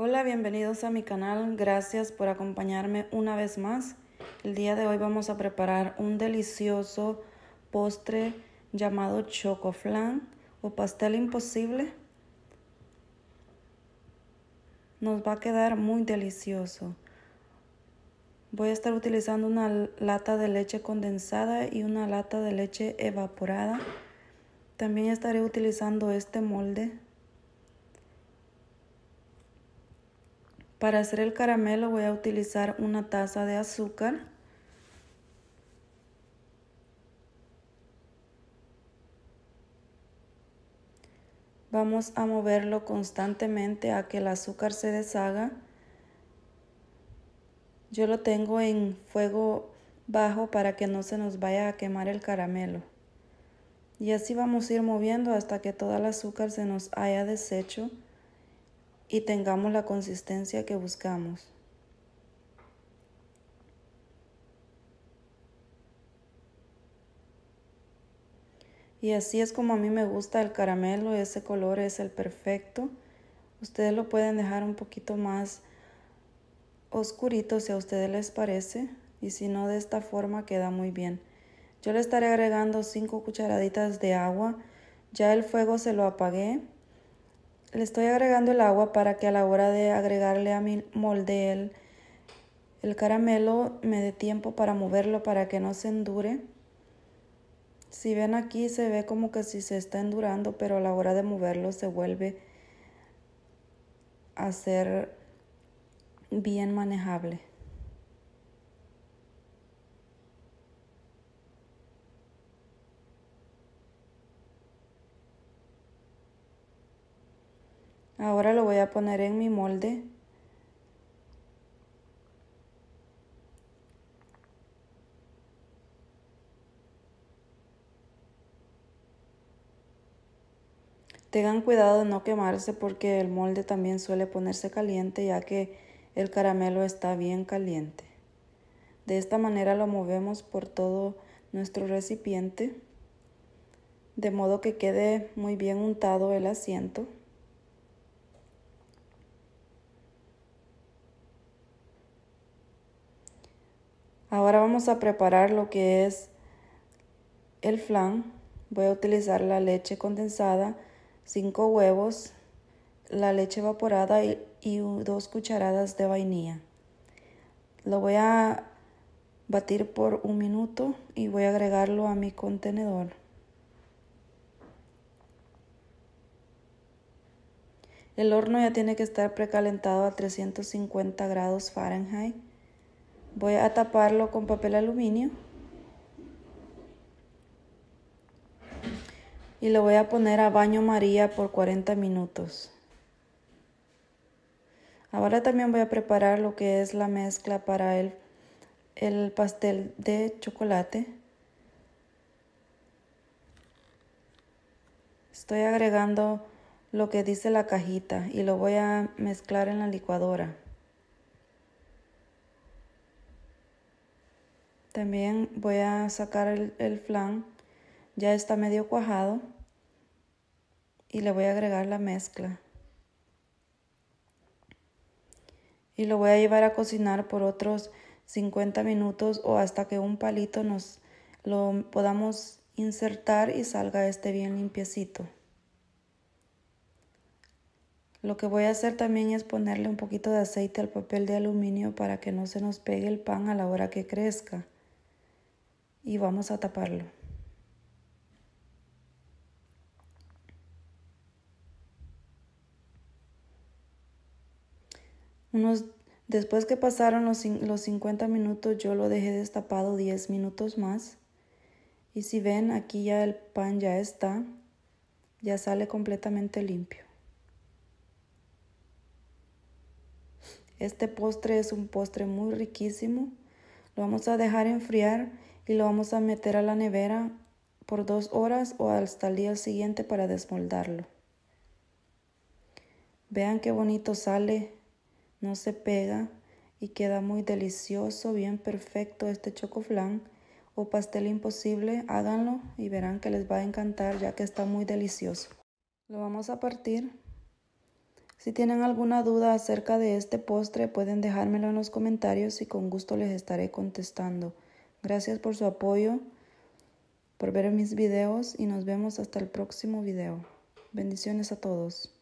Hola, bienvenidos a mi canal. Gracias por acompañarme una vez más. El día de hoy vamos a preparar un delicioso postre llamado chocoflan o pastel imposible. Nos va a quedar muy delicioso. Voy a estar utilizando una lata de leche condensada y una lata de leche evaporada. También estaré utilizando este molde Para hacer el caramelo voy a utilizar una taza de azúcar. Vamos a moverlo constantemente a que el azúcar se deshaga. Yo lo tengo en fuego bajo para que no se nos vaya a quemar el caramelo. Y así vamos a ir moviendo hasta que todo el azúcar se nos haya deshecho y tengamos la consistencia que buscamos. Y así es como a mí me gusta el caramelo, ese color es el perfecto. Ustedes lo pueden dejar un poquito más oscurito si a ustedes les parece y si no de esta forma queda muy bien. Yo le estaré agregando 5 cucharaditas de agua, ya el fuego se lo apagué le estoy agregando el agua para que a la hora de agregarle a mi molde el, caramelo me dé tiempo para moverlo para que no se endure. Si ven aquí se ve como que si se está endurando, pero a la hora de moverlo se vuelve a ser bien manejable. Ahora lo voy a poner en mi molde. Tengan cuidado de no quemarse porque el molde también suele ponerse caliente ya que el caramelo está bien caliente. De esta manera lo movemos por todo nuestro recipiente de modo que quede muy bien untado el asiento. a preparar lo que es el flan. Voy a utilizar la leche condensada, 5 huevos, la leche evaporada y, 2 dos cucharadas de vainilla. Lo voy a batir por un minuto y voy a agregarlo a mi contenedor. El horno ya tiene que estar precalentado a 350 grados Fahrenheit. Voy a taparlo con papel aluminio. Y lo voy a poner a baño María por 40 minutos. Ahora también voy a preparar lo que es la mezcla para el, el pastel de chocolate. Estoy agregando lo que dice la cajita y lo voy a mezclar en la licuadora. También voy a sacar el, flan, ya está medio cuajado y le voy a agregar la mezcla. Y lo voy a llevar a cocinar por otros 50 minutos o hasta que un palito nos lo podamos insertar y salga este bien limpiecito. Lo que voy a hacer también es ponerle un poquito de aceite al papel de aluminio para que no se nos pegue el pan a la hora que crezca y vamos a taparlo. Unos, después que pasaron los, los 50 minutos yo lo dejé destapado 10 minutos más. Y si ven, aquí ya el pan ya está, ya sale completamente limpio. Este postre es un postre muy riquísimo. Lo vamos a dejar enfriar y lo vamos a meter a la nevera por dos horas o hasta el día siguiente para desmoldarlo. Vean qué bonito sale, no se pega y queda muy delicioso, bien perfecto este chocoflan o pastel imposible, háganlo y verán que les va a encantar ya que está muy delicioso. Lo vamos a partir. Si tienen alguna duda acerca de este postre pueden dejármelo en los comentarios y con gusto les estaré contestando. Gracias por su apoyo, por ver mis videos y nos vemos hasta el próximo video. Bendiciones a todos.